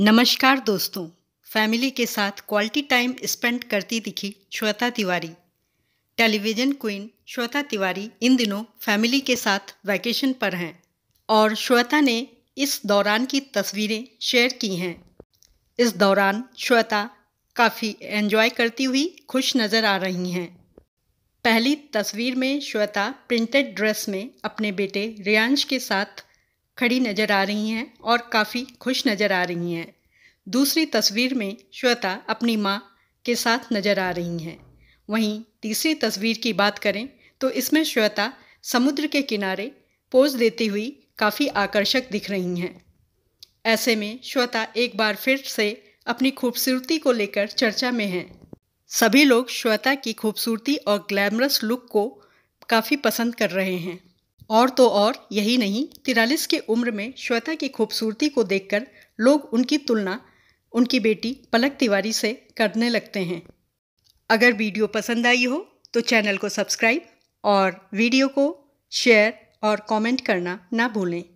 नमस्कार दोस्तों फैमिली के साथ क्वालिटी टाइम स्पेंड करती दिखी श्वेता तिवारी टेलीविज़न क्वीन श्वेता तिवारी इन दिनों फैमिली के साथ वैकेशन पर हैं और श्वेता ने इस दौरान की तस्वीरें शेयर की हैं इस दौरान श्वेता काफ़ी एंजॉय करती हुई खुश नज़र आ रही हैं पहली तस्वीर में श्वेता प्रिंटेड ड्रेस में अपने बेटे रियांश के साथ खड़ी नजर आ रही हैं और काफ़ी खुश नजर आ रही हैं दूसरी तस्वीर में श्वेता अपनी माँ के साथ नजर आ रही हैं वहीं तीसरी तस्वीर की बात करें तो इसमें श्वेता समुद्र के किनारे पोज देती हुई काफ़ी आकर्षक दिख रही हैं ऐसे में श्वेता एक बार फिर से अपनी खूबसूरती को लेकर चर्चा में हैं सभी लोग श्वेता की खूबसूरती और ग्लैमरस लुक को काफ़ी पसंद कर रहे हैं और तो और यही नहीं तिरालीस की उम्र में श्वेता की खूबसूरती को देखकर लोग उनकी तुलना उनकी बेटी पलक तिवारी से करने लगते हैं अगर वीडियो पसंद आई हो तो चैनल को सब्सक्राइब और वीडियो को शेयर और कमेंट करना ना भूलें